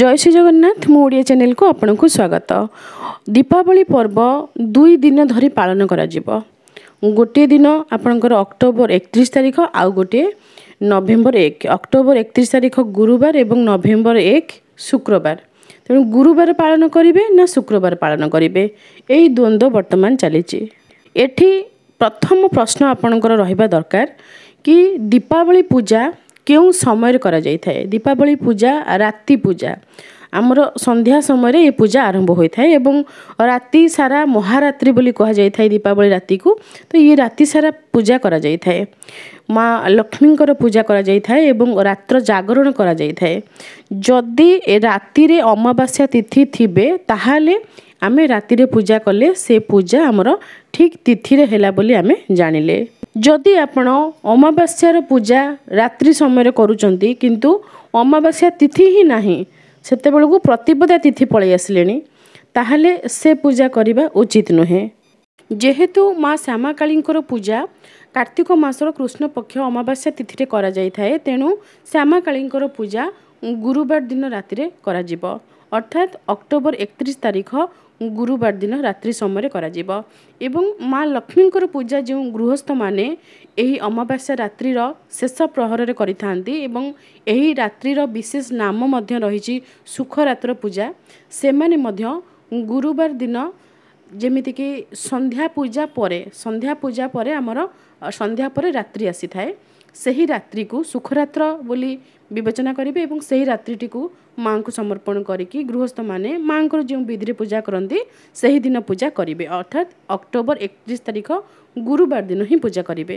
ଜୟ ଶ୍ରୀ ଜଗନ୍ନାଥ ମୁଁ ଓଡ଼ିଆ ଚ୍ୟାନେଲକୁ ଆପଣଙ୍କୁ ସ୍ୱାଗତ ଦୀପାବଳି ପର୍ବ ଦୁଇ ଦିନ ଧରି ପାଳନ କରାଯିବ ଗୋଟିଏ ଦିନ ଆପଣଙ୍କର ଅକ୍ଟୋବର ଏକତିରିଶ ତାରିଖ ଆଉ ଗୋଟିଏ ନଭେମ୍ବର ଏକ ଅକ୍ଟୋବର ଏକତିରିଶ ତାରିଖ ଗୁରୁବାର ଏବଂ ନଭେମ୍ବର ଏକ ଶୁକ୍ରବାର ତେଣୁ ଗୁରୁବାର ପାଳନ କରିବେ ନା ଶୁକ୍ରବାର ପାଳନ କରିବେ ଏହି ଦ୍ୱନ୍ଦ୍ୱ ବର୍ତ୍ତମାନ ଚାଲିଛି ଏଠି ପ୍ରଥମ ପ୍ରଶ୍ନ ଆପଣଙ୍କର ରହିବା ଦରକାର କି ଦୀପାବଳି ପୂଜା କେଉଁ ସମୟରେ କରାଯାଇଥାଏ ଦୀପାବଳି ପୂଜା ରାତି ପୂଜା ଆମର ସନ୍ଧ୍ୟା ସମୟରେ ଏ ପୂଜା ଆରମ୍ଭ ହୋଇଥାଏ ଏବଂ ରାତି ସାରା ମହାରାତ୍ରି ବୋଲି କୁହାଯାଇଥାଏ ଦୀପାବଳି ରାତିକୁ ତ ଇଏ ରାତି ସାରା ପୂଜା କରାଯାଇଥାଏ ମା ଲକ୍ଷ୍ମୀଙ୍କର ପୂଜା କରାଯାଇଥାଏ ଏବଂ ରାତ୍ର ଜାଗରଣ କରାଯାଇଥାଏ ଯଦି ରାତିରେ ଅମାବାସ୍ୟା ତିଥି ଥିବେ ତାହେଲେ ଆମେ ରାତିରେ ପୂଜା କଲେ ସେ ପୂଜା ଆମର ଠିକ୍ ତିଥିରେ ହେଲା ବୋଲି ଆମେ ଜାଣିଲେ ଯଦି ଆପଣ ଅମାବାସ୍ୟାର ପୂଜା ରାତ୍ରି ସମୟରେ କରୁଛନ୍ତି କିନ୍ତୁ ଅମାବାସ୍ୟା ତିଥି ହିଁ ନାହିଁ ସେତେବେଳକୁ ପ୍ରତିପଦା ତିଥି ପଳାଇ ଆସିଲେଣି ତାହେଲେ ସେ ପୂଜା କରିବା ଉଚିତ ନୁହେଁ ଯେହେତୁ ମା' ଶ୍ୟାମାକାଳୀଙ୍କର ପୂଜା କାର୍ତ୍ତିକ ମାସର କୃଷ୍ଣପକ୍ଷ ଅମାବାସ୍ୟା ତିଥିରେ କରାଯାଇଥାଏ ତେଣୁ ଶ୍ୟାମାକାଳୀଙ୍କର ପୂଜା ଗୁରୁବାର ଦିନ ରାତିରେ କରାଯିବ ଅର୍ଥାତ୍ ଅକ୍ଟୋବର ଏକତିରିଶ ତାରିଖ ଗୁରୁବାର ଦିନ ରାତ୍ରି ସମୟରେ କରାଯିବ ଏବଂ ମା' ଲକ୍ଷ୍ମୀଙ୍କର ପୂଜା ଯେଉଁ ଗୃହସ୍ଥମାନେ ଏହି ଅମାବାସ୍ୟା ରାତ୍ରିର ଶେଷ ପ୍ରହରରେ କରିଥାନ୍ତି ଏବଂ ଏହି ରାତ୍ରିର ବିଶେଷ ନାମ ମଧ୍ୟ ରହିଛି ସୁଖରାତ୍ର ପୂଜା ସେମାନେ ମଧ୍ୟ ଗୁରୁବାର ଦିନ ଯେମିତିକି ସନ୍ଧ୍ୟା ପୂଜା ପରେ ସନ୍ଧ୍ୟା ପୂଜା ପରେ ଆମର ସନ୍ଧ୍ୟା ପରେ ରାତ୍ରି ଆସିଥାଏ ସେହି ରାତ୍ରିକୁ ସୁଖରାତ୍ର ବୋଲି ବିବେଚନା କରିବେ ଏବଂ ସେହି ରାତ୍ରିଟିକୁ ମାଆଙ୍କୁ ସମର୍ପଣ କରିକି ଗୃହସ୍ଥମାନେ ମାଆଙ୍କର ଯେଉଁ ବିଧିରେ ପୂଜା କରନ୍ତି ସେହିଦିନ ପୂଜା କରିବେ ଅର୍ଥାତ୍ ଅକ୍ଟୋବର ଏକତିରିଶ ତାରିଖ ଗୁରୁବାର ଦିନ ହିଁ ପୂଜା କରିବେ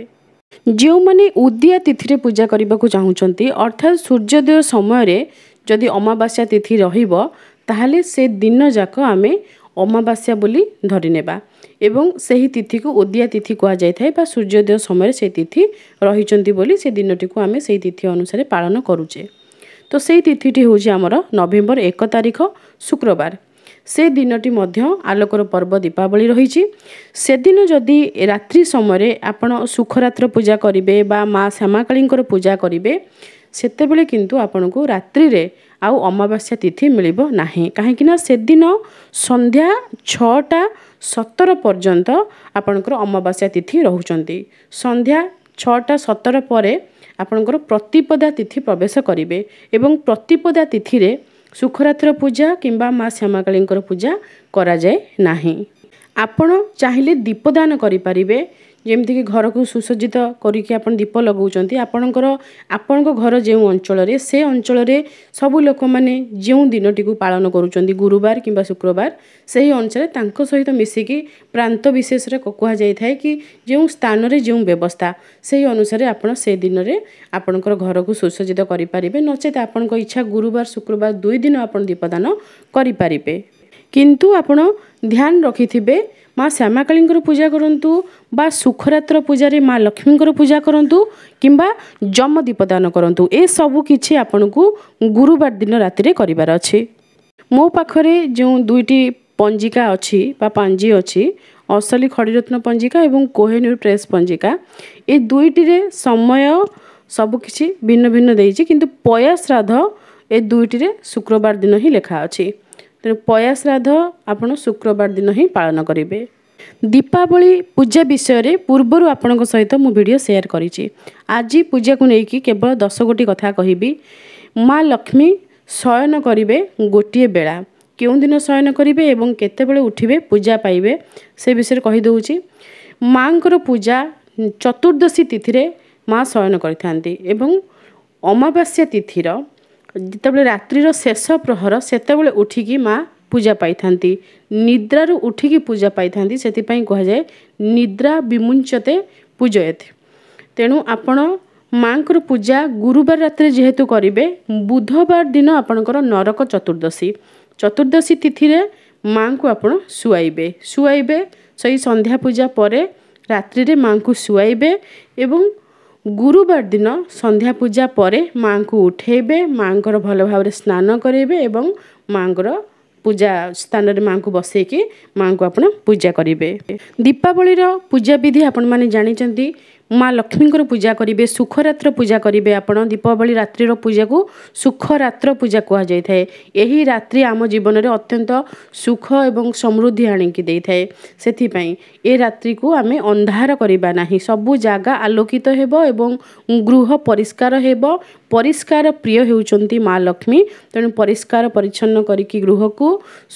ଯେଉଁମାନେ ଉଦିଆ ତିଥିରେ ପୂଜା କରିବାକୁ ଚାହୁଁଛନ୍ତି ଅର୍ଥାତ୍ ସୂର୍ଯ୍ୟୋଦୟ ସମୟରେ ଯଦି ଅମାବାସ୍ୟା ତିଥି ରହିବ ତାହେଲେ ସେ ଦିନ ଯାକ ଆମେ ଅମାବାସ୍ୟା ବୋଲି ଧରିନେବା ଏବଂ ସେହି ତିଥିକୁ ଉଦିଆ ତିଥି କୁହାଯାଇଥାଏ ବା ସୂର୍ଯ୍ୟୋଦୟ ସମୟରେ ସେ ତିଥି ରହିଛନ୍ତି ବୋଲି ସେ ଦିନଟିକୁ ଆମେ ସେହି ତିଥି ଅନୁସାରେ ପାଳନ କରୁଛେ ତ ସେଇ ତିଥିଟି ହେଉଛି ଆମର ନଭେମ୍ବର ଏକ ତାରିଖ ଶୁକ୍ରବାର ସେ ଦିନଟି ମଧ୍ୟ ଆଲୋକର ପର୍ବ ଦୀପାବଳି ରହିଛି ସେଦିନ ଯଦି ରାତ୍ରି ସମୟରେ ଆପଣ ସୁଖରାତ୍ର ପୂଜା କରିବେ ବା ମା ଶ୍ୟାମାକାଳୀଙ୍କର ପୂଜା କରିବେ ସେତେବେଳେ କିନ୍ତୁ ଆପଣଙ୍କୁ ରାତ୍ରିରେ ଆଉ ଅମାବାସ୍ୟା ତିଥି ମିଳିବ ନାହିଁ କାହିଁକିନା ସେଦିନ ସନ୍ଧ୍ୟା ଛଅଟା ସତର ପର୍ଯ୍ୟନ୍ତ ଆପଣଙ୍କର ଅମାବାସ୍ୟା ତିଥି ରହୁଛନ୍ତି ସନ୍ଧ୍ୟା ଛଅଟା ସତର ପରେ ଆପଣଙ୍କର ପ୍ରତିପଦା ତିଥି ପ୍ରବେଶ କରିବେ ଏବଂ ପ୍ରତିପଦା ତିଥିରେ ସୁଖରାତ୍ର ପୂଜା କିମ୍ବା ମା ଶ୍ୟାମାକାଳୀଙ୍କର ପୂଜା କରାଯାଏ ନାହିଁ ଆପଣ ଚାହିଁଲେ ଦୀପଦାନ କରିପାରିବେ ଯେମିତିକି ଘରକୁ ସୁସଜ୍ଜିତ କରିକି ଆପଣ ଦୀପ ଲଗାଉଛନ୍ତି ଆପଣଙ୍କର ଆପଣଙ୍କ ଘର ଯେଉଁ ଅଞ୍ଚଳରେ ସେ ଅଞ୍ଚଳରେ ସବୁ ଲୋକମାନେ ଯେଉଁ ଦିନଟିକୁ ପାଳନ କରୁଛନ୍ତି ଗୁରୁବାର କିମ୍ବା ଶୁକ୍ରବାର ସେହି ଅନୁସାରେ ତାଙ୍କ ସହିତ ମିଶିକି ପ୍ରାନ୍ତ ବିଶେଷରେ କୁହାଯାଇଥାଏ କି ଯେଉଁ ସ୍ଥାନରେ ଯେଉଁ ବ୍ୟବସ୍ଥା ସେହି ଅନୁସାରେ ଆପଣ ସେ ଦିନରେ ଆପଣଙ୍କର ଘରକୁ ସୁସଜ୍ଜିତ କରିପାରିବେ ନଚେତ୍ ଆପଣଙ୍କ ଇଚ୍ଛା ଗୁରୁବାର ଶୁକ୍ରବାର ଦୁଇ ଦିନ ଆପଣ ଦୀପଦାନ କରିପାରିବେ କିନ୍ତୁ ଆପଣ ଧ୍ୟାନ ରଖିଥିବେ ମା' ଶ୍ୟାମାକାଳୀଙ୍କର ପୂଜା କରନ୍ତୁ ବା ସୁଖରାତ୍ର ପୂଜାରେ ମା' ଲକ୍ଷ୍ମୀଙ୍କର ପୂଜା କରନ୍ତୁ କିମ୍ବା ଯମ ଦୀପଦାନ କରନ୍ତୁ ଏସବୁ କିଛି ଆପଣଙ୍କୁ ଗୁରୁବାର ଦିନ ରାତିରେ କରିବାର ଅଛି ମୋ ପାଖରେ ଯେଉଁ ଦୁଇଟି ପଞ୍ଜିକା ଅଛି ବା ପାଞ୍ଜି ଅଛି ଅସଲି ଖଡ଼ିରତ୍ନ ପଞ୍ଜିକା ଏବଂ କୋହେନୁର ପ୍ରେସ୍ ପଞ୍ଜିକା ଏ ଦୁଇଟିରେ ସମୟ ସବୁକିଛି ଭିନ୍ନ ଭିନ୍ନ ଦେଇଛି କିନ୍ତୁ ପୟା ଶ୍ରାଦ୍ଧ ଏ ଦୁଇଟିରେ ଶୁକ୍ରବାର ଦିନ ହିଁ ଲେଖା ଅଛି ତେଣୁ ପୟା ଶ୍ରାଦ୍ଧ ଆପଣ ଶୁକ୍ରବାର ଦିନ ହିଁ ପାଳନ କରିବେ ଦୀପାବଳି ପୂଜା ବିଷୟରେ ପୂର୍ବରୁ ଆପଣଙ୍କ ସହିତ ମୁଁ ଭିଡ଼ିଓ ସେୟାର କରିଛି ଆଜି ପୂଜାକୁ ନେଇକି କେବଳ ଦଶ ଗୋଟି କଥା କହିବି ମା ଲକ୍ଷ୍ମୀ ଶୟନ କରିବେ ଗୋଟିଏ ବେଳା କେଉଁ ଦିନ ଶୟନ କରିବେ ଏବଂ କେତେବେଳେ ଉଠିବେ ପୂଜା ପାଇବେ ସେ ବିଷୟରେ କହିଦେଉଛି ମାଆଙ୍କର ପୂଜା ଚତୁର୍ଦ୍ଦଶୀ ତିଥିରେ ମା ଶୟନ କରିଥାନ୍ତି ଏବଂ ଅମାବାସ୍ୟା ତିଥିର ଯେତେବେଳେ ରାତ୍ରିର ଶେଷ ପ୍ରହର ସେତେବେଳେ ଉଠିକି ମା' ପୂଜା ପାଇଥାନ୍ତି ନିଦ୍ରାରୁ ଉଠିକି ପୂଜା ପାଇଥାନ୍ତି ସେଥିପାଇଁ କୁହାଯାଏ ନିଦ୍ରା ବିମୁଞ୍ଚତେ ପୂଜୟତେ ତେଣୁ ଆପଣ ମାଆଙ୍କର ପୂଜା ଗୁରୁବାର ରାତିରେ ଯେହେତୁ କରିବେ ବୁଧବାର ଦିନ ଆପଣଙ୍କର ନରକ ଚତୁର୍ଦ୍ଦଶୀ ଚତୁର୍ଦ୍ଦଶୀ ତିଥିରେ ମାଆଙ୍କୁ ଆପଣ ଶୁଆଇବେ ଶୁଆଇବେ ସେଇ ସନ୍ଧ୍ୟା ପୂଜା ପରେ ରାତ୍ରିରେ ମାଆଙ୍କୁ ଶୁଆଇବେ ଏବଂ ଗୁରୁବାର ଦିନ ସନ୍ଧ୍ୟା ପୂଜା ପରେ ମାଆଙ୍କୁ ଉଠେଇବେ ମାଆଙ୍କର ଭଲ ଭାବରେ ସ୍ନାନ କରେଇବେ ଏବଂ ମାଆଙ୍କର ପୂଜା ସ୍ଥାନରେ ମାଆଙ୍କୁ ବସେଇକି ମାଆଙ୍କୁ ଆପଣ ପୂଜା କରିବେ ଦୀପାବଳିର ପୂଜା ବିଧି ଆପଣମାନେ ଜାଣିଛନ୍ତି ମା ଲକ୍ଷ୍ମୀଙ୍କର ପୂଜା କରିବେ ସୁଖରାତ୍ର ପୂଜା କରିବେ ଆପଣ ଦୀପାବଳି ରାତ୍ରିର ପୂଜାକୁ ସୁଖରାତ୍ର ପୂଜା କୁହାଯାଇଥାଏ ଏହି ରାତ୍ରି ଆମ ଜୀବନରେ ଅତ୍ୟନ୍ତ ସୁଖ ଏବଂ ସମୃଦ୍ଧି ଆଣିକି ଦେଇଥାଏ ସେଥିପାଇଁ ଏ ରାତ୍ରିକୁ ଆମେ ଅନ୍ଧାର କରିବା ନାହିଁ ସବୁ ଜାଗା ଆଲୋକିତ ହେବ ଏବଂ ଗୃହ ପରିଷ୍କାର ହେବ ପରିଷ୍କାର ପ୍ରିୟ ହେଉଛନ୍ତି ମା ଲକ୍ଷ୍ମୀ ତେଣୁ ପରିଷ୍କାର ପରିଚ୍ଛନ୍ନ କରିକି ଗୃହକୁ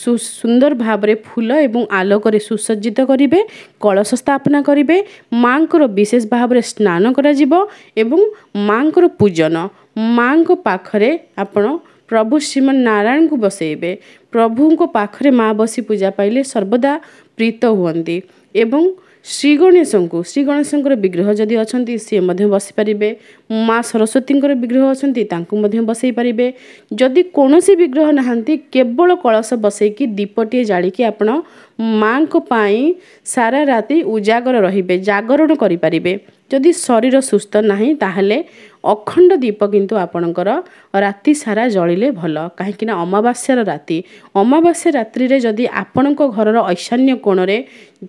ସୁ ସୁନ୍ଦର ଭାବରେ ଫୁଲ ଏବଂ ଆଲୋକରେ ସୁସଜ୍ଜିତ କରିବେ କଳସ ସ୍ଥାପନା କରିବେ ମାଆଙ୍କର ବିଶେଷ ଭାବରେ ସ୍ନାନ କରାଯିବ ଏବଂ ମାଆଙ୍କର ପୂଜନ ମାଙ୍କ ପାଖରେ ଆପଣ ପ୍ରଭୁ ଶ୍ରୀମନ୍ ନାରାୟଣଙ୍କୁ ବସାଇବେ ପ୍ରଭୁଙ୍କ ପାଖରେ ମାଆ ବସି ପୂଜା ପାଇଲେ ସର୍ବଦା ପ୍ରୀତ ହୁଅନ୍ତି ଏବଂ ଶ୍ରୀ ଗଣେଶଙ୍କୁ ଶ୍ରୀ ଗଣେଶଙ୍କର ବିଗ୍ରହ ଯଦି ଅଛନ୍ତି ସିଏ ମଧ୍ୟ ବସିପାରିବେ ମା ସରସ୍ୱତୀଙ୍କର ବିଗ୍ରହ ଅଛନ୍ତି ତାଙ୍କୁ ମଧ୍ୟ ବସାଇ ପାରିବେ ଯଦି କୌଣସି ବିଗ୍ରହ ନାହାନ୍ତି କେବଳ କଳସ ବସେଇକି ଦୀପଟିଏ ଜାଳିକି ଆପଣ ମା'ଙ୍କ ପାଇଁ ସାରା ରାତି ଉଜାଗର ରହିବେ ଜାଗରଣ କରିପାରିବେ ଯଦି ଶରୀର ସୁସ୍ଥ ନାହିଁ ତାହେଲେ ଅଖଣ୍ଡ ଦୀପ କିନ୍ତୁ ଆପଣଙ୍କର ରାତି ସାରା ଜଳିଲେ ଭଲ କାହିଁକିନା ଅମାବାସ୍ୟାର ରାତି ଅମାବାସ୍ୟା ରାତ୍ରିରେ ଯଦି ଆପଣଙ୍କ ଘରର ଐଶାନ୍ୟ କୋଣରେ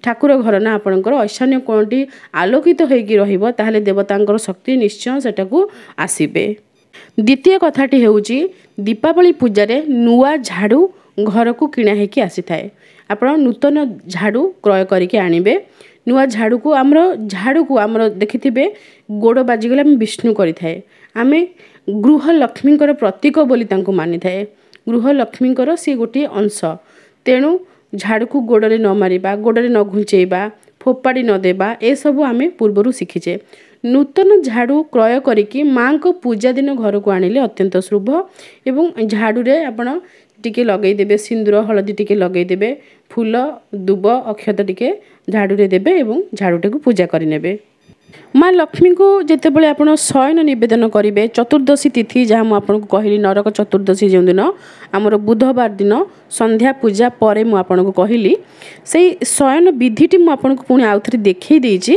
ଠାକୁର ଘର ନା ଆପଣଙ୍କର ଐଶାନ୍ୟ କୋଣଟି ଆଲୋକିତ ହୋଇକି ରହିବ ତାହେଲେ ଦେବତାଙ୍କର ଶକ୍ତି ନିଶ୍ଚୟ ସେଠାକୁ ଆସିବେ ଦ୍ୱିତୀୟ କଥାଟି ହେଉଛି ଦୀପାବଳି ପୂଜାରେ ନୂଆ ଝାଡ଼ୁ ଘରକୁ କିଣା ହେଇକି ଆସିଥାଏ ଆପଣ ନୂତନ ଝାଡ଼ୁ କ୍ରୟ କରିକି ଆଣିବେ ନୂଆ ଝାଡ଼ୁକୁ ଆମର ଝାଡ଼ୁକୁ ଆମର ଦେଖିଥିବେ ଗୋଡ଼ ବାଜିଗଲେ ଆମେ ବିଷ୍ଣୁ କରିଥାଏ ଆମେ ଗୃହଲକ୍ଷ୍ମୀଙ୍କର ପ୍ରତୀକ ବୋଲି ତାଙ୍କୁ ମାନିଥାଏ ଗୃହଲକ୍ଷ୍ମୀଙ୍କର ସିଏ ଗୋଟିଏ ଅଂଶ ତେଣୁ ଝାଡ଼ୁକୁ ଗୋଡ଼ରେ ନ ମାରିବା ଗୋଡ଼ରେ ନ ଘୁଞ୍ଚେଇବା ଫୋପାଡ଼ି ନ ଦେବା ଏସବୁ ଆମେ ପୂର୍ବରୁ ଶିଖିଛେ ନୂତନ ଝାଡ଼ୁ କ୍ରୟ କରିକି ମାଆଙ୍କ ପୂଜା ଦିନ ଘରକୁ ଆଣିଲେ ଅତ୍ୟନ୍ତ ଶୁଭ ଏବଂ ଝାଡ଼ୁରେ ଆପଣ ଟିକେ ଲଗାଇଦେବେ ସିନ୍ଦୁର ହଳଦୀ ଟିକେ ଲଗାଇଦେବେ ଫୁଲ ଦୁବ ଅକ୍ଷତ ଟିକେ ଝାଡ଼ୁରେ ଦେବେ ଏବଂ ଝାଡ଼ୁଟାକୁ ପୂଜା କରିନେବେ ମା ଲକ୍ଷ୍ମୀଙ୍କୁ ଯେତେବେଳେ ଆପଣ ଶୟନ ନିବେଦନ କରିବେ ଚତୁର୍ଦ୍ଦଶୀ ତିଥି ଯାହା ମୁଁ ଆପଣଙ୍କୁ କହିଲି ନରକ ଚତୁର୍ଦ୍ଦଶୀ ଯେଉଁଦିନ ଆମର ବୁଧବାର ଦିନ ସନ୍ଧ୍ୟା ପୂଜା ପରେ ମୁଁ ଆପଣଙ୍କୁ କହିଲି ସେଇ ଶୟନ ବିଧିଟି ମୁଁ ଆପଣଙ୍କୁ ପୁଣି ଆଉଥରେ ଦେଖାଇ ଦେଇଛି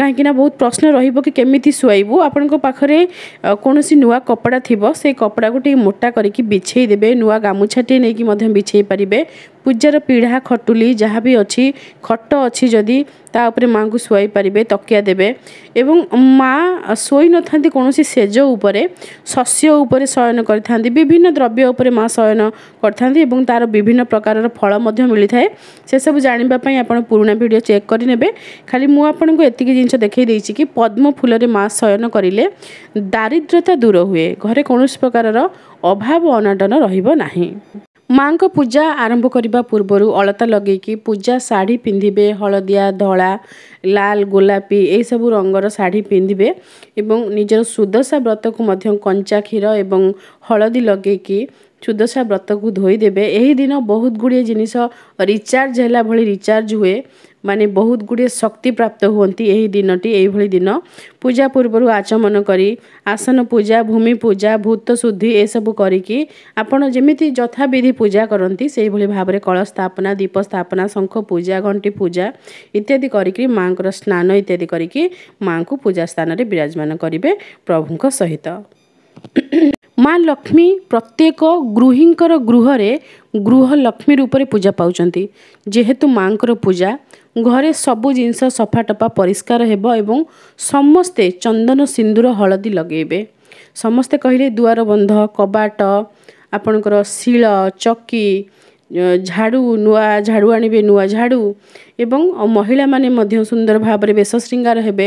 କାହିଁକିନା ବହୁତ ପ୍ରଶ୍ନ ରହିବ କି କେମିତି ଶୁଆଇବୁ ଆପଣଙ୍କ ପାଖରେ କୌଣସି ନୂଆ କପଡ଼ା ଥିବ ସେଇ କପଡ଼ାକୁ ଟିକେ ମୋଟା କରିକି ବିଛେଇ ଦେବେ ନୂଆ ଗାମୁଛାଟିଏ ନେଇକି ମଧ୍ୟ ବିଛେଇ ପାରିବେ ପୂଜାର ପିଢ଼ା ଖଟୁଲି ଯାହା ବି ଅଛି ଖଟ ଅଛି ଯଦି ତା ଉପରେ ମାଆଙ୍କୁ ଶୁଆଇ ପାରିବେ ତକିଆ ଦେବେ ଏବଂ ମାଆ ଶୋଇ ନଥାନ୍ତି କୌଣସି ଶେଜ ଉପରେ ଶସ୍ୟ ଉପରେ ଶୟନ କରିଥାନ୍ତି ବିଭିନ୍ନ ଦ୍ରବ୍ୟ ଉପରେ ମାଆ ଶୟନ କରିଥାନ୍ତି ଏବଂ ତାର ବିଭିନ୍ନ ପ୍ରକାରର ଫଳ ମଧ୍ୟ ମିଳିଥାଏ ସେସବୁ ଜାଣିବା ପାଇଁ ଆପଣ ପୁରୁଣା ଭିଡ଼ିଓ ଚେକ୍ କରିନେବେ ଖାଲି ମୁଁ ଆପଣଙ୍କୁ ଏତିକି ଜିନିଷ ଦେଖାଇ ଦେଇଛି କି ପଦ୍ମ ଫୁଲରେ ମାଆ ଶୟନ କରିଲେ ଦାରିଦ୍ରତା ଦୂର ହୁଏ ଘରେ କୌଣସି ପ୍ରକାରର ଅଭାବ ଅନାଟନ ରହିବ ନାହିଁ ମାଙ୍କ ପୂଜା ଆରମ୍ଭ କରିବା ପୂର୍ବରୁ ଅଳତା ଲଗାଇକି ପୂଜା ଶାଢ଼ୀ ପିନ୍ଧିବେ ହଳଦିଆ ଧଳା ଲାଲ ଗୋଲାପି ଏହିସବୁ ରଙ୍ଗର ଶାଢ଼ୀ ପିନ୍ଧିବେ ଏବଂ ନିଜର ସୁଦଶା ବ୍ରତକୁ ମଧ୍ୟ କଞ୍ଚା କ୍ଷୀର ଏବଂ ହଳଦୀ ଲଗାଇକି ସୁଦଶା ବ୍ରତକୁ ଧୋଇଦେବେ ଏହି ଦିନ ବହୁତ ଗୁଡ଼ିଏ ଜିନିଷ ରିଚାର୍ଜ ହେଲା ଭଳି ରିଚାର୍ଜ ହୁଏ ମାନେ ବହୁତ ଗୁଡ଼ିଏ ଶକ୍ତି ପ୍ରାପ୍ତ ହୁଅନ୍ତି ଏହି ଦିନଟି ଏହିଭଳି ଦିନ ପୂଜା ପୂର୍ବରୁ ଆଚମନ କରି ଆସନ ପୂଜା ଭୂମି ପୂଜା ଭୂତ ଶୁଦ୍ଧି ଏସବୁ କରିକି ଆପଣ ଯେମିତି ଯଥାବିଧି ପୂଜା କରନ୍ତି ସେହିଭଳି ଭାବରେ କଳ ସ୍ଥାପନା ଦୀପ ସ୍ଥାପନା ଶଙ୍ଖ ପୂଜା ଘଣ୍ଟି ପୂଜା ଇତ୍ୟାଦି କରିକି ମାଆଙ୍କର ସ୍ନାନ ଇତ୍ୟାଦି କରିକି ମାଆଙ୍କୁ ପୂଜା ସ୍ଥାନରେ ବିରାଜମାନ କରିବେ ପ୍ରଭୁଙ୍କ ସହିତ ମା ଲକ୍ଷ୍ମୀ ପ୍ରତ୍ୟେକ ଗୃହିଙ୍କର ଗୃହରେ ଗୃହ ଲକ୍ଷ୍ମୀ ରୂପରେ ପୂଜା ପାଉଛନ୍ତି ଯେହେତୁ ମାଆଙ୍କର ପୂଜା ଘରେ ସବୁ ଜିନିଷ ସଫାଟପା ପରିଷ୍କାର ହେବ ଏବଂ ସମସ୍ତେ ଚନ୍ଦନ ସିନ୍ଦୁର ହଳଦୀ ଲଗାଇବେ ସମସ୍ତେ କହିଲେ ଦୁଆର ବନ୍ଧ କବାଟ ଆପଣଙ୍କର ଶିଳ ଚକି ଝାଡ଼ୁ ନୂଆ ଝାଡ଼ୁ ଆଣିବେ ନୂଆ ଝାଡ଼ୁ ଏବଂ ମହିଳାମାନେ ମଧ୍ୟ ସୁନ୍ଦର ଭାବରେ ବେଶ ଶୃଙ୍ଗାର ହେବେ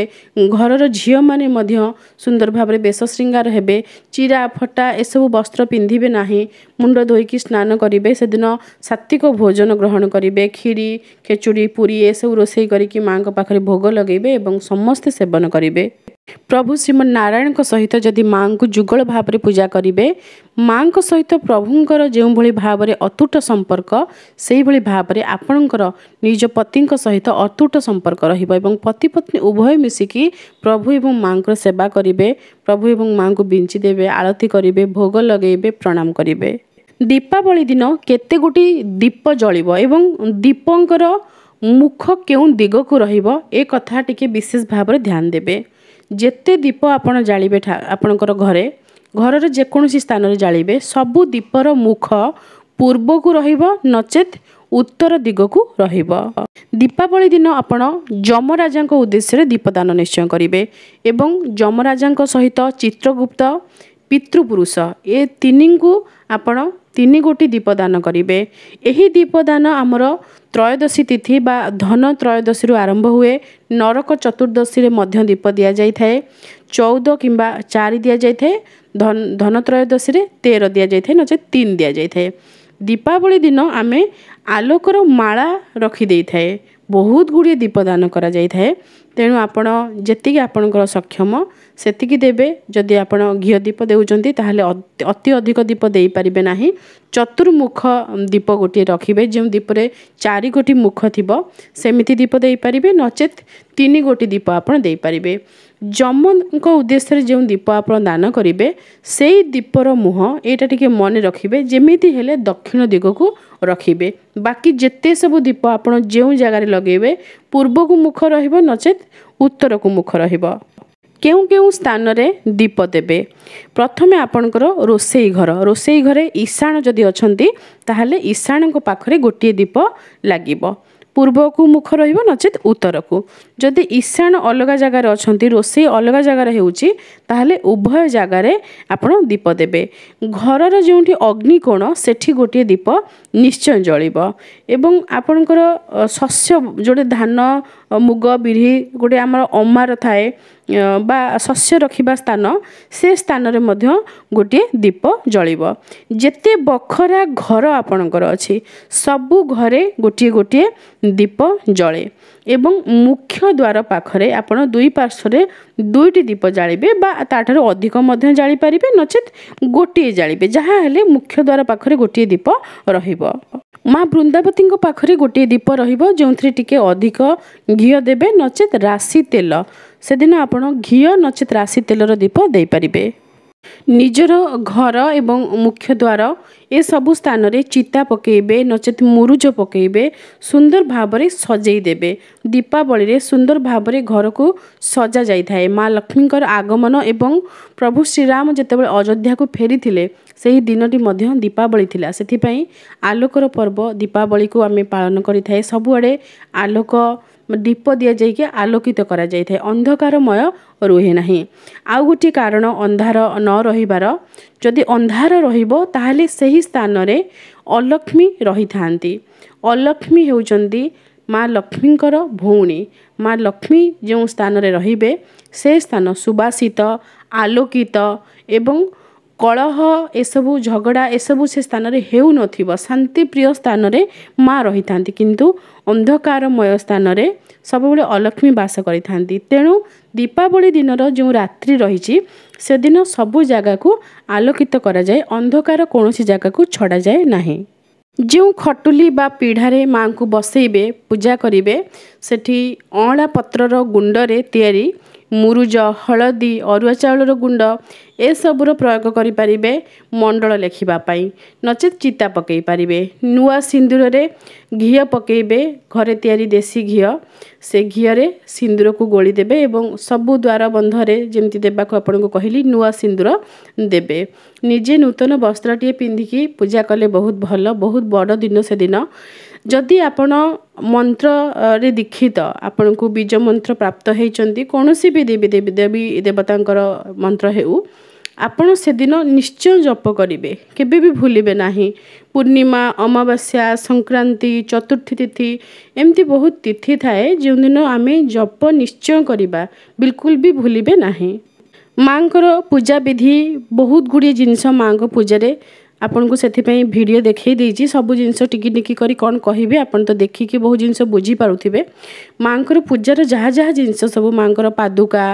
ଘରର ଝିଅମାନେ ମଧ୍ୟ ସୁନ୍ଦର ଭାବରେ ବେଶ ଶୃଙ୍ଗାର ହେବେ ଚିରା ଫଟା ଏସବୁ ବସ୍ତ୍ର ପିନ୍ଧିବେ ନାହିଁ ମୁଣ୍ଡ ଧୋଇକି ସ୍ନାନ କରିବେ ସେଦିନ ସାତ୍ୱିକ ଭୋଜନ ଗ୍ରହଣ କରିବେ କ୍ଷୀରି ଖେଚୁଡ଼ି ପୁରୀ ଏସବୁ ରୋଷେଇ କରିକି ମାଆଙ୍କ ପାଖରେ ଭୋଗ ଲଗାଇବେ ଏବଂ ସମସ୍ତେ ସେବନ କରିବେ ପ୍ରଭୁ ଶ୍ରୀମନାରାୟଣଙ୍କ ସହିତ ଯଦି ମାଆଙ୍କୁ ଯୁଗଳ ଭାବରେ ପୂଜା କରିବେ ମାଆଙ୍କ ସହିତ ପ୍ରଭୁଙ୍କର ଯେଉଁଭଳି ଭାବରେ ଅତୁଟ ସମ୍ପର୍କ ସେହିଭଳି ଭାବରେ ଆପଣଙ୍କର ନିଜ ପତିଙ୍କ ସହିତ ଅତୁଟ ସମ୍ପର୍କ ରହିବ ଏବଂ ପତି ପତ୍ନୀ ଉଭୟ ମିଶିକି ପ୍ରଭୁ ଏବଂ ମାଆଙ୍କର ସେବା କରିବେ ପ୍ରଭୁ ଏବଂ ମାଆଙ୍କୁ ବିଞ୍ଚି ଦେବେ ଆଳତି କରିବେ ଭୋଗ ଲଗାଇବେ ପ୍ରଣାମ କରିବେ ଦୀପାବଳି ଦିନ କେତେ ଗୋଟି ଦୀପ ଜଳିବ ଏବଂ ଦୀପଙ୍କର ମୁଖ କେଉଁ ଦିଗକୁ ରହିବ ଏ କଥା ଟିକେ ବିଶେଷ ଭାବରେ ଧ୍ୟାନ ଦେବେ ଯେତେ ଦୀପ ଆପଣ ଜାଳିବେ ଆପଣଙ୍କର ଘରେ ଘରର ଯେକୌଣସି ସ୍ଥାନରେ ଜାଳିବେ ସବୁ ଦୀପର ମୁଖ ପୂର୍ବକୁ ରହିବ ନଚେତ୍ ଉତ୍ତର ଦିଗକୁ ରହିବ ଦୀପାବଳି ଦିନ ଆପଣ ଯମରାଜାଙ୍କ ଉଦ୍ଦେଶ୍ୟରେ ଦୀପଦାନ ନିଶ୍ଚୟ କରିବେ ଏବଂ ଯମରାଜାଙ୍କ ସହିତ ଚିତ୍ରଗୁପ୍ତ ପିତୃପୁରୁଷ ଏ ତିନିଙ୍କୁ ଆପଣ ତିନି ଗୋଟି ଦୀପଦାନ କରିବେ ଏହି ଦୀପଦାନ ଆମର ତ୍ରୟୋଦଶୀ ତିଥି ବା ଧନ ତ୍ରୟୋଦଶୀରୁ ଆରମ୍ଭ ହୁଏ ନରକ ଚତୁର୍ଦ୍ଦଶୀରେ ମଧ୍ୟ ଦୀପ ଦିଆଯାଇଥାଏ ଚଉଦ କିମ୍ବା ଚାରି ଦିଆଯାଇଥାଏ ଧନ ଧନ ତ୍ରୟୋଦଶୀରେ ତେର ଦିଆଯାଇଥାଏ ନଚେତ ତିନି ଦିଆଯାଇଥାଏ ଦୀପାବଳି ଦିନ ଆମେ ଆଲୋକର ମାଳା ରଖିଦେଇଥାଏ ବହୁତ ଗୁଡ଼ିଏ ଦୀପଦାନ କରାଯାଇଥାଏ ତେଣୁ ଆପଣ ଯେତିକି ଆପଣଙ୍କର ସକ୍ଷମ ସେତିକି ଦେବେ ଯଦି ଆପଣ ଘିଅ ଦୀପ ଦେଉଛନ୍ତି ତାହେଲେ ଅତି ଅଧିକ ଦୀପ ଦେଇପାରିବେ ନାହିଁ ଚତୁର୍ମୁଖ ଦୀପ ଗୋଟିଏ ରଖିବେ ଯେଉଁ ଦୀପରେ ଚାରି ଗୋଟି ମୁଖ ଥିବ ସେମିତି ଦୀପ ଦେଇପାରିବେ ନଚେତ୍ ତିନି ଗୋଟି ଦୀପ ଆପଣ ଦେଇପାରିବେ ଯମଙ୍କ ଉଦ୍ଦେଶ୍ୟରେ ଯେଉଁ ଦୀପ ଆପଣ ଦାନ କରିବେ ସେଇ ଦୀପର ମୁହଁ ଏଇଟା ଟିକେ ମନେ ରଖିବେ ଯେମିତି ହେଲେ ଦକ୍ଷିଣ ଦିଗକୁ ରଖିବେ ବାକି ଯେତେ ସବୁ ଦୀପ ଆପଣ ଯେଉଁ ଜାଗାରେ ଲଗେଇବେ ପୂର୍ବକୁ ମୁଖ ରହିବ ନଚେତ୍ ଉତ୍ତରକୁ ମୁଖ ରହିବ କେଉଁ କେଉଁ ସ୍ଥାନରେ ଦୀପ ଦେବେ ପ୍ରଥମେ ଆପଣଙ୍କର ରୋଷେଇ ଘର ରୋଷେଇ ଘରେ ଇଶାଣ ଯଦି ଅଛନ୍ତି ତାହେଲେ ଈଶାଣଙ୍କ ପାଖରେ ଗୋଟିଏ ଦୀପ ଲାଗିବ পূର୍ବକୁ ମୁଖ ରହିବ ନଚେତ୍ ଉତ୍ତରକୁ ଯଦି ଈଶାନ ଅଲଗା ଜାଗାରେ ଅଛନ୍ତି ରୋଷେଇ ଅଲଗା ଜାଗାରେ ହେଉଛି ତାହେଲେ ଉଭୟ ଜାଗାରେ ଆପଣ ଦୀପ ଦେବେ ଘରର ଯେଉଁଠି ଅଗ୍ନିକୋଣ ସେଠି ଗୋଟିଏ ଦୀପ ନିଶ୍ଚୟ ଜଳିବ ଏବଂ ଆପଣଙ୍କର ଶସ୍ୟ ଯେଉଁଠି ଧାନ ମୁଗ ବିରି ଗୋଟେ ଆମର ଅମାର ଥାଏ ବା ଶସ୍ୟ ରଖିବା ସ୍ଥାନ ସେ ସ୍ଥାନରେ ମଧ୍ୟ ଗୋଟିଏ ଦୀପ ଜଳିବ ଯେତେ ବଖରା ଘର ଆପଣଙ୍କର ଅଛି ସବୁ ଘରେ ଗୋଟିଏ ଗୋଟିଏ ଦୀପ ଜଳେ ଏବଂ ମୁଖ୍ୟ ଦ୍ୱାର ପାଖରେ ଆପଣ ଦୁଇ ପାର୍ଶ୍ୱରେ ଦୁଇଟି ଦୀପ ଜାଳିବେ ବା ତା'ଠାରୁ ଅଧିକ ମଧ୍ୟ ଜାଳିପାରିବେ ନଚେତ୍ ଗୋଟିଏ ଜାଳିବେ ଯାହା ହେଲେ ମୁଖ୍ୟ ଦ୍ୱାର ପାଖରେ ଗୋଟିଏ ଦୀପ ରହିବ ମା ବୃନ୍ଦାବତୀଙ୍କ ପାଖରେ ଗୋଟିଏ ଦୀପ ରହିବ ଯେଉଁଥିରେ ଟିକେ ଅଧିକ ଘିଅ ଦେବେ ନଚେତ୍ ରାଶି ତେଲ ସେଦିନ ଆପଣ ଘିଅ ନଚେତ୍ ରାଶି ତେଲର ଦୀପ ଦେଇପାରିବେ ନିଜର ଘର ଏବଂ ମୁଖ୍ୟ ଦ୍ୱାର ଏସବୁ ସ୍ଥାନରେ ଚିତା ପକାଇବେ ନଚେତ ମୁରୁଜ ପକାଇବେ ସୁନ୍ଦର ଭାବରେ ସଜେଇ ଦେବେ ଦୀପାବଳିରେ ସୁନ୍ଦର ଭାବରେ ଘରକୁ ସଜା ଯାଇଥାଏ ମା ଲକ୍ଷ୍ମୀଙ୍କର ଆଗମନ ଏବଂ ପ୍ରଭୁ ଶ୍ରୀରାମ ଯେତେବେଳେ ଅଯୋଧ୍ୟାକୁ ଫେରିଥିଲେ ସେହି ଦିନଟି ମଧ୍ୟ ଦୀପାବଳି ଥିଲା ସେଥିପାଇଁ ଆଲୋକର ପର୍ବ ଦୀପାବଳିକୁ ଆମେ ପାଳନ କରିଥାଏ ସବୁଆଡ଼େ ଆଲୋକ ଦୀପ ଦିଆଯାଇକି ଆଲୋକିତ କରାଯାଇଥାଏ ଅନ୍ଧକାରମୟ ରୁହେ ନାହିଁ ଆଉ ଗୋଟିଏ କାରଣ ଅନ୍ଧାର ନ ରହିବାର ଯଦି ଅନ୍ଧାର ରହିବ ତାହେଲେ ସେହି ସ୍ଥାନରେ ଅଲକ୍ଷ୍ମୀ ରହିଥାନ୍ତି ଅଲକ୍ଷ୍ମୀ ହେଉଛନ୍ତି ମା ଲକ୍ଷ୍ମୀଙ୍କର ଭଉଣୀ ମା ଲକ୍ଷ୍ମୀ ଯେଉଁ ସ୍ଥାନରେ ରହିବେ ସେ ସ୍ଥାନ ସୁବାସିତ ଆଲୋକିତ ଏବଂ କଳହ ଏସବୁ ଝଗଡ଼ା ଏସବୁ ସେ ସ୍ଥାନରେ ହେଉନଥିବ ଶାନ୍ତିପ୍ରିୟ ସ୍ଥାନରେ ମା' ରହିଥାନ୍ତି କିନ୍ତୁ ଅନ୍ଧକାରମୟ ସ୍ଥାନରେ ସବୁବେଳେ ଅଲକ୍ଷ୍ମୀ ବାସ କରିଥାନ୍ତି ତେଣୁ ଦୀପାବଳି ଦିନର ଯେଉଁ ରାତ୍ରି ରହିଛି ସେଦିନ ସବୁ ଜାଗାକୁ ଆଲୋକିତ କରାଯାଏ ଅନ୍ଧକାର କୌଣସି ଜାଗାକୁ ଛଡ଼ାଯାଏ ନାହିଁ ଯେଉଁ ଖଟୁଲି ବା ପିଢ଼ାରେ ମାଆଙ୍କୁ ବସେଇବେ ପୂଜା କରିବେ ସେଠି ଅଁଳା ପତ୍ରର ଗୁଣ୍ଡରେ ତିଆରି ମୁରୁଜ ହଳଦୀ ଅରୁଆ ଚାଉଳର ଗୁଣ୍ଡ ଏସବୁର ପ୍ରୟୋଗ କରିପାରିବେ ମଣ୍ଡଳ ଲେଖିବା ପାଇଁ ନଚେତ ଚିତା ପକାଇ ପାରିବେ ନୂଆ ସିନ୍ଦୁରରେ ଘିଅ ପକାଇବେ ଘରେ ତିଆରି ଦେଶୀ ଘିଅ ସେ ଘିଅରେ ସିନ୍ଦୁରକୁ ଗୋଳି ଦେବେ ଏବଂ ସବୁ ଦ୍ୱାର ବନ୍ଧରେ ଯେମିତି ଦେବାକୁ ଆପଣଙ୍କୁ କହିଲି ନୂଆ ସିନ୍ଦୁର ଦେବେ ନିଜେ ନୂତନ ବସ୍ତ୍ରଟିଏ ପିନ୍ଧିକି ପୂଜା କଲେ ବହୁତ ଭଲ ବହୁତ ବଡ଼ ଦିନ ସେଦିନ ଯଦି ଆପଣ ମନ୍ତ୍ରରେ ଦୀକ୍ଷିତ ଆପଣଙ୍କୁ ବୀଜ ମନ୍ତ୍ର ପ୍ରାପ୍ତ ହେଇଛନ୍ତି କୌଣସି ବି ଦେବୀ ଦେବୀ ଦେବୀ ଦେବତାଙ୍କର ମନ୍ତ୍ର ହେଉ ଆପଣ ସେଦିନ ନିଶ୍ଚୟ ଜପ କରିବେ କେବେ ବି ଭୁଲିବେ ନାହିଁ ପୂର୍ଣ୍ଣିମା ଅମାବାସ୍ୟା ସଂକ୍ରାନ୍ତି ଚତୁର୍ଥୀ ତିଥି ଏମିତି ବହୁତ ତିଥି ଥାଏ ଯେଉଁଦିନ ଆମେ ଜପ ନିଶ୍ଚୟ କରିବା ବିଲକୁଲ ବି ଭୁଲିବେ ନାହିଁ ମାଆଙ୍କର ପୂଜା ବିଧି ବହୁତ ଗୁଡ଼ିଏ ଜିନିଷ ମାଆଙ୍କ ପୂଜାରେ ଆପଣଙ୍କୁ ସେଥିପାଇଁ ଭିଡ଼ିଓ ଦେଖାଇ ଦେଇଛି ସବୁ ଜିନିଷ ଟିକି ଟିକି କରି କ'ଣ କହିବି ଆପଣ ତ ଦେଖିକି ବହୁ ଜିନିଷ ବୁଝିପାରୁଥିବେ ମାଆଙ୍କର ପୂଜାର ଯାହା ଯାହା ଜିନିଷ ସବୁ ମାଆଙ୍କର ପାଦୁକା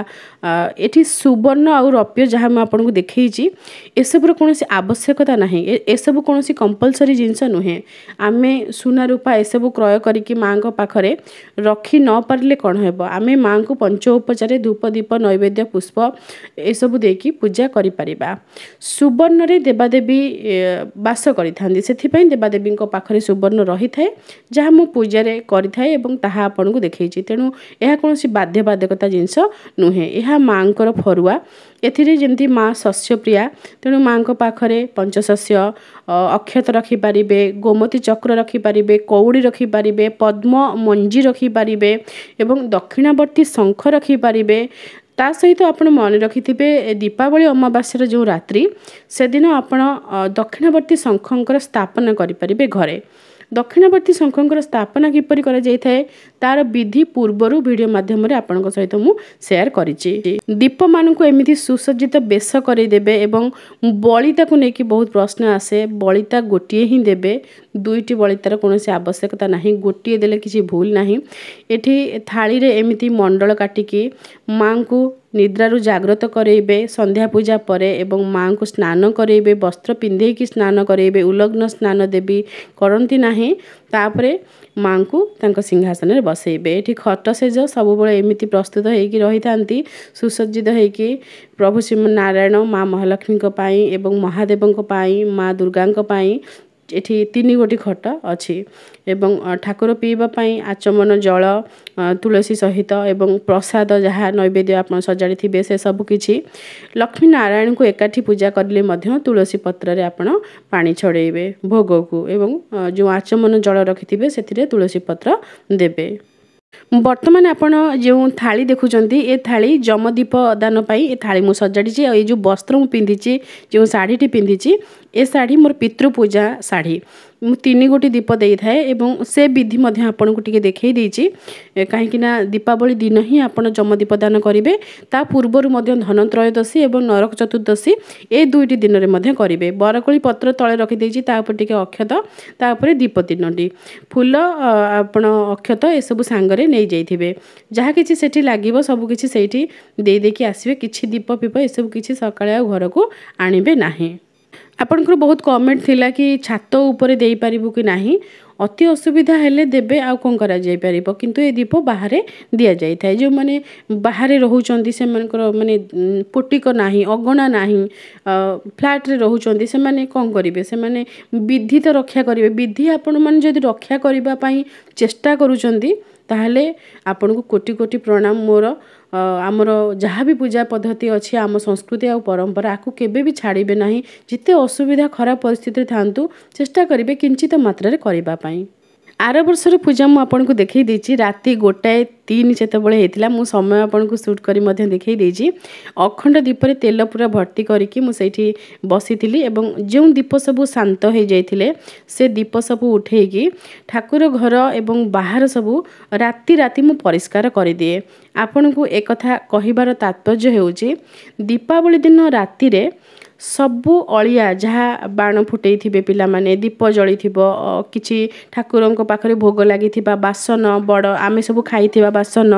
ଏଠି ସୁବର୍ଣ୍ଣ ଆଉ ରୌପ୍ୟ ଯାହା ମୁଁ ଆପଣଙ୍କୁ ଦେଖାଇଛି ଏସବୁର କୌଣସି ଆବଶ୍ୟକତା ନାହିଁ ଏସବୁ କୌଣସି କମ୍ପଲସରି ଜିନିଷ ନୁହେଁ ଆମେ ସୁନା ରୂପା ଏସବୁ କ୍ରୟ କରିକି ମାଆଙ୍କ ପାଖରେ ରଖି ନ ପାରିଲେ କ'ଣ ହେବ ଆମେ ମାଆଙ୍କୁ ପଞ୍ଚ ଉପଚାରେ ଧୂପ ଦୀପ ନୈବେଦ୍ୟ ପୁଷ୍ପ ଏସବୁ ଦେଇକି ପୂଜା କରିପାରିବା ସୁବର୍ଣ୍ଣରେ ଦେବାଦେବୀ ବାସ କରିଥାନ୍ତି ସେଥିପାଇଁ ଦେବାଦେବୀଙ୍କ ପାଖରେ ସୁବର୍ଣ୍ଣ ରହିଥାଏ ଯାହା ମୁଁ ପୂଜାରେ କରିଥାଏ ଏବଂ ତାହା ଆପଣଙ୍କୁ ଦେଖେଇଛି ତେଣୁ ଏହା କୌଣସି ବାଧ୍ୟବାଧକତା ଜିନିଷ ନୁହେଁ ଏହା ମାଆଙ୍କର ଫରୁଆ ଏଥିରେ ଯେମିତି ମା ଶସ୍ୟପ୍ରିୟା ତେଣୁ ମାଆଙ୍କ ପାଖରେ ପଞ୍ଚଶସ୍ୟ ଅକ୍ଷତ ରଖିପାରିବେ ଗୋମତୀ ଚକ୍ର ରଖିପାରିବେ କଉଡ଼ି ରଖିପାରିବେ ପଦ୍ମ ମଞ୍ଜି ରଖିପାରିବେ ଏବଂ ଦକ୍ଷିଣାବର୍ତ୍ତୀ ଶଙ୍ଖ ରଖିପାରିବେ ତା ସହିତ ଆପଣ ମନେ ରଖିଥିବେ ଦୀପାବଳି ଅମାବାସ୍ୟାର ଯେଉଁ ରାତ୍ରି ସେଦିନ ଆପଣ ଦକ୍ଷିଣବର୍ତ୍ତୀ ଶଙ୍ଖଙ୍କର ସ୍ଥାପନା କରିପାରିବେ ଘରେ ଦକ୍ଷିଣବର୍ତ୍ତୀ ଶଙ୍ଖଙ୍କର ସ୍ଥାପନା କିପରି କରାଯାଇଥାଏ ତାର ବିଧି ପୂର୍ବରୁ ଭିଡ଼ିଓ ମାଧ୍ୟମରେ ଆପଣଙ୍କ ସହିତ ମୁଁ ସେୟାର କରିଛି ଦୀପମାନଙ୍କୁ ଏମିତି ସୁସଜ୍ଜିତ ବେଶ କରେଇଦେବେ ଏବଂ ବଳିତାକୁ ନେଇକି ବହୁତ ପ୍ରଶ୍ନ ଆସେ ବଳିତା ଗୋଟିଏ ହିଁ ଦେବେ ଦୁଇଟି ବଳିତାର କୌଣସି ଆବଶ୍ୟକତା ନାହିଁ ଗୋଟିଏ ଦେଲେ କିଛି ଭୁଲ ନାହିଁ ଏଠି ଥାଳିରେ ଏମିତି ମଣ୍ଡଳ କାଟିକି ମାଙ୍କୁ ନିଦ୍ରାରୁ ଜାଗ୍ରତ କରେଇବେ ସନ୍ଧ୍ୟା ପୂଜା ପରେ ଏବଂ ମାଆଙ୍କୁ ସ୍ନାନ କରେଇବେ ବସ୍ତ୍ର ପିନ୍ଧେଇକି ସ୍ନାନ କରେଇବେ ଉଲଗ୍ନ ସ୍ନାନ ଦେବୀ କରନ୍ତି ନାହିଁ ତାପରେ ମାଆଙ୍କୁ ତାଙ୍କ ସିଂହାସନରେ ବସ ବସେଇବେ ଏଠି ଖଟ ସେଜ ସବୁବେଳେ ଏମିତି ପ୍ରସ୍ତୁତ ହେଇକି ରହିଥାନ୍ତି ସୁସଜ୍ଜିତ ହେଇକି ପ୍ରଭୁ ଶ୍ରୀ ନାରାୟଣ ମା' ମହାଲକ୍ଷ୍ମୀଙ୍କ ପାଇଁ ଏବଂ ମହାଦେବଙ୍କ ପାଇଁ ମା' ଦୁର୍ଗାଙ୍କ ପାଇଁ ଏଠି ତିନି ଗୋଟି ଖଟ ଅଛି ଏବଂ ଠାକୁର ପିଇବା ପାଇଁ ଆଚମନ ଜଳ ତୁଳସୀ ସହିତ ଏବଂ ପ୍ରସାଦ ଯାହା ନୈବେଦ୍ୟ ଆପଣ ସଜାଡ଼ି ଥିବେ ସେ ସବୁ କିଛି ଲକ୍ଷ୍ମୀ ନାରାୟଣଙ୍କୁ ଏକାଠି ପୂଜା କରିଲେ ମଧ୍ୟ ତୁଳସୀ ପତ୍ରରେ ଆପଣ ପାଣି ଛଡ଼େଇବେ ଭୋଗକୁ ଏବଂ ଯେଉଁ ଆଚମନ ଜଳ ରଖିଥିବେ ସେଥିରେ ତୁଳସୀ ପତ୍ର ଦେବେ ବର୍ତ୍ତମାନ ଆପଣ ଯେଉଁ ଥାଳି ଦେଖୁଛନ୍ତି ଏ ଥାଳି ଯମଦୀପ ଦାନ ପାଇଁ ଏ ଥାଳି ମୁଁ ସଜାଡ଼ିଛି ଆଉ ଏ ଯେଉଁ ବସ୍ତ୍ର ମୁଁ ପିନ୍ଧିଛି ଯେଉଁ ଶାଢ଼ୀଟି ପିନ୍ଧିଛି ଏ ଶାଢ଼ୀ ମୋର ପିତୃପୂଜା ଶାଢ଼ୀ ମୁଁ ତିନି ଗୋଟି ଦୀପ ଦେଇଥାଏ ଏବଂ ସେ ବିଧି ମଧ୍ୟ ଆପଣଙ୍କୁ ଟିକେ ଦେଖାଇ ଦେଇଛି କାହିଁକିନା ଦୀପାବଳି ଦିନ ହିଁ ଆପଣ ଯମଦୀପ ଦାନ କରିବେ ତା ପୂର୍ବରୁ ମଧ୍ୟ ଧନତ୍ରୟୋଦଶୀ ଏବଂ ନରକ ଚତୁର୍ଦ୍ଦଶୀ ଏ ଦୁଇଟି ଦିନରେ ମଧ୍ୟ କରିବେ ବରକୋଳି ପତ୍ର ତଳେ ରଖିଦେଇଛି ତା ଉପରେ ଟିକେ ଅକ୍ଷତ ତା ଉପରେ ଦୀପ ତିନୋଟି ଫୁଲ ଆପଣ ଅକ୍ଷତ ଏସବୁ ସାଙ୍ଗରେ ନେଇଯାଇଥିବେ ଯାହା କିଛି ସେଠି ଲାଗିବ ସବୁ କିଛି ସେଇଠି ଦେଇଦେଇକି ଆସିବେ କିଛି ଦୀପ ଫିପ ଏସବୁ କିଛି ସକାଳେ ଆଉ ଘରକୁ ଆଣିବେ ନାହିଁ ଆପଣଙ୍କର ବହୁତ କମେଣ୍ଟ ଥିଲା କି ଛାତ ଉପରେ ଦେଇପାରିବୁ କି ନାହିଁ ଅତି ଅସୁବିଧା ହେଲେ ଦେବେ ଆଉ କ'ଣ କରାଯାଇପାରିବ କିନ୍ତୁ ଏ ଦୀପ ବାହାରେ ଦିଆଯାଇଥାଏ ଯେଉଁମାନେ ବାହାରେ ରହୁଛନ୍ତି ସେମାନଙ୍କର ମାନେ ପୋଟିକ ନାହିଁ ଅଗଣା ନାହିଁ ଫ୍ଲାଟ୍ରେ ରହୁଛନ୍ତି ସେମାନେ କ'ଣ କରିବେ ସେମାନେ ବିଧି ତ ରକ୍ଷା କରିବେ ବିଧି ଆପଣମାନେ ଯଦି ରକ୍ଷା କରିବା ପାଇଁ ଚେଷ୍ଟା କରୁଛନ୍ତି ତାହେଲେ ଆପଣଙ୍କୁ କୋଟି କୋଟି ପ୍ରଣାମ ମୋର ଆମର ଯାହା ବି ପୂଜା ପଦ୍ଧତି ଅଛି ଆମ ସଂସ୍କୃତି ଆଉ ପରମ୍ପରା ଆକୁ କେବେ ବି ଛାଡ଼ିବେ ନାହିଁ ଯେତେ ଅସୁବିଧା ଖରାପ ପରିସ୍ଥିତିରେ ଥାଆନ୍ତୁ ଚେଷ୍ଟା କରିବେ କିଞ୍ଚିତ ମାତ୍ରାରେ କରିବା ପାଇଁ ଆର ବର୍ଷର ପୂଜା ମୁଁ ଆପଣଙ୍କୁ ଦେଖାଇ ଦେଇଛି ରାତି ଗୋଟାଏ ତିନି ଯେତେବେଳେ ହେଇଥିଲା ମୁଁ ସମୟ ଆପଣଙ୍କୁ ସୁଟ୍ କରି ମଧ୍ୟ ଦେଖାଇ ଦେଇଛି ଅଖଣ୍ଡ ଦୀପରେ ତେଲ ପୁରା ଭର୍ତ୍ତି କରିକି ମୁଁ ସେଇଠି ବସିଥିଲି ଏବଂ ଯେଉଁ ଦୀପ ସବୁ ଶାନ୍ତ ହୋଇଯାଇଥିଲେ ସେ ଦୀପ ସବୁ ଉଠାଇକି ଠାକୁର ଘର ଏବଂ ବାହାର ସବୁ ରାତି ରାତି ମୁଁ ପରିଷ୍କାର କରିଦିଏ ଆପଣଙ୍କୁ ଏକଥା କହିବାର ତାତ୍ପର୍ଯ୍ୟ ହେଉଛି ଦୀପାବଳି ଦିନ ରାତିରେ ସବୁ ଅଳିଆ ଯାହା ବାଣ ଫୁଟେଇଥିବେ ପିଲାମାନେ ଦୀପ ଜଳିଥିବ କିଛି ଠାକୁରଙ୍କ ପାଖରେ ଭୋଗ ଲାଗିଥିବା ବାସନ ବଡ଼ ଆମେ ସବୁ ଖାଇଥିବା ବାସନ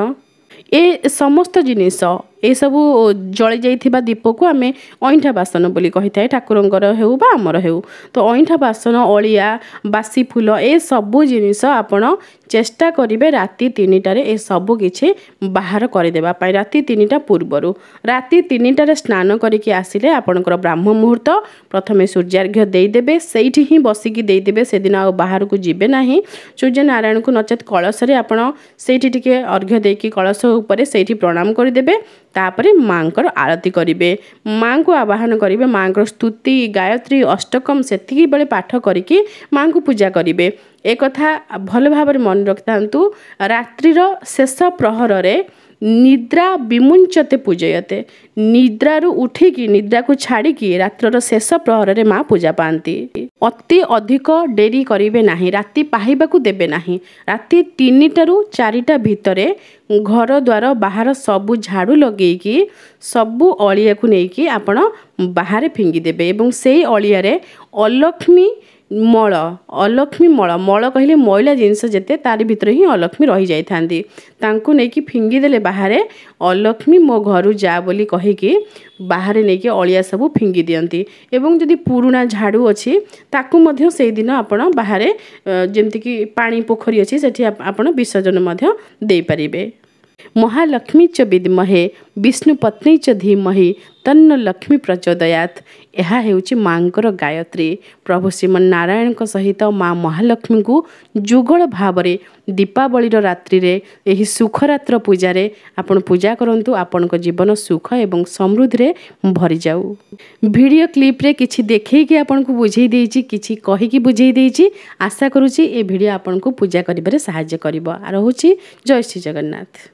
ଏ ସମସ୍ତ ଜିନିଷ ଏସବୁ ଜଳିଯାଇଥିବା ଦୀପକୁ ଆମେ ଅଇଁଠା ବାସନ ବୋଲି କହିଥାଏ ଠାକୁରଙ୍କର ହେଉ ବା ଆମର ହେଉ ତ ଅଇଁଠା ବାସନ ଅଳିଆ ବାସି ଫୁଲ ଏସବୁ ଜିନିଷ ଆପଣ ଚେଷ୍ଟା କରିବେ ରାତି ତିନିଟାରେ ଏସବୁ କିଛି ବାହାର କରିଦେବା ପାଇଁ ରାତି ତିନିଟା ପୂର୍ବରୁ ରାତି ତିନିଟାରେ ସ୍ନାନ କରିକି ଆସିଲେ ଆପଣଙ୍କର ବ୍ରାହ୍ମ ମୁହୂର୍ତ୍ତ ପ୍ରଥମେ ସୂର୍ଯ୍ୟାର୍ଘ୍ୟ ଦେଇଦେବେ ସେଇଠି ହିଁ ବସିକି ଦେଇଦେବେ ସେଦିନ ଆଉ ବାହାରକୁ ଯିବେ ନାହିଁ ସୂର୍ଯ୍ୟନାରାୟଣଙ୍କୁ ନଚେତ୍ କଳସରେ ଆପଣ ସେଇଠି ଟିକେ ଅର୍ଘ୍ୟ ଦେଇକି କଳସ ଉପରେ ସେଇଠି ପ୍ରଣାମ କରିଦେବେ ତାପରେ ମାଆଙ୍କର ଆଳତି କରିବେ ମାଆଙ୍କୁ ଆବାହନ କରିବେ ମାଆଙ୍କର ସ୍ତୁତି ଗାୟତ୍ରୀ ଅଷ୍ଟକମ୍ ସେତିକି ବେଳେ ପାଠ କରିକି ମାଆଙ୍କୁ ପୂଜା କରିବେ ଏ କଥା ଭଲ ଭାବରେ ମନେ ରଖିଥାନ୍ତୁ ରାତ୍ରିର ଶେଷ ପ୍ରହରରେ ନିଦ୍ରା ବିମୁଞ୍ଚତେ ପୂଜୟତେ ନିଦ୍ରାରୁ ଉଠିକି ନିଦ୍ରାକୁ ଛାଡ଼ିକି ରାତ୍ରର ଶେଷ ପ୍ରହରରେ ମା ପୂଜା ପାଆନ୍ତି ଅତି ଅଧିକ ଡେରି କରିବେ ନାହିଁ ରାତି ପାହିବାକୁ ଦେବେ ନାହିଁ ରାତି ତିନିଟାରୁ ଚାରିଟା ଭିତରେ ଘର ଦ୍ୱାର ବାହାର ସବୁ ଝାଡ଼ୁ ଲଗେଇକି ସବୁ ଅଳିଆକୁ ନେଇକି ଆପଣ ବାହାରେ ଫିଙ୍ଗିଦେବେ ଏବଂ ସେଇ ଅଳିଆରେ ଅଲକ୍ଷ୍ମୀ ମଳ ଅଲକ୍ଷ୍ମୀ ମଳ ମଳ କହିଲେ ମଇଳା ଜିନିଷ ଯେତେ ତାରି ଭିତରେ ହିଁ ଅଲକ୍ଷ୍ମୀ ରହିଯାଇଥାନ୍ତି ତାଙ୍କୁ ନେଇକି ଫିଙ୍ଗିଦେଲେ ବାହାରେ ଅଲକ୍ଷ୍ମୀ ମୋ ଘରୁ ଯା ବୋଲି କହିକି ବାହାରେ ନେଇକି ଅଳିଆ ସବୁ ଫିଙ୍ଗି ଦିଅନ୍ତି ଏବଂ ଯଦି ପୁରୁଣା ଝାଡ଼ୁ ଅଛି ତାକୁ ମଧ୍ୟ ସେଇଦିନ ଆପଣ ବାହାରେ ଯେମିତିକି ପାଣି ପୋଖରୀ ଅଛି ସେଠି ଆପଣ ବିସର୍ଜନ ମଧ୍ୟ ଦେଇପାରିବେ महालक्ष्मी च विद्महे विष्णु पत्नी च चिमहे तन्न लक्ष्मी प्रचोदया यहाँ चाहिँ मार गायत्री प्रभु श्रीमारायणको सहित महालक्ष्मी माहालक्षीको जुगल भावी दीप रात सुखरत्र पूजा आजा आपणको जीवन सुख ए समृद्धिर भरि भिडियो क्लिपे कि देखैक आपणको बुझाइदि बुझैदि आशा गरु भिडियो आपण पूजा साह्रो रह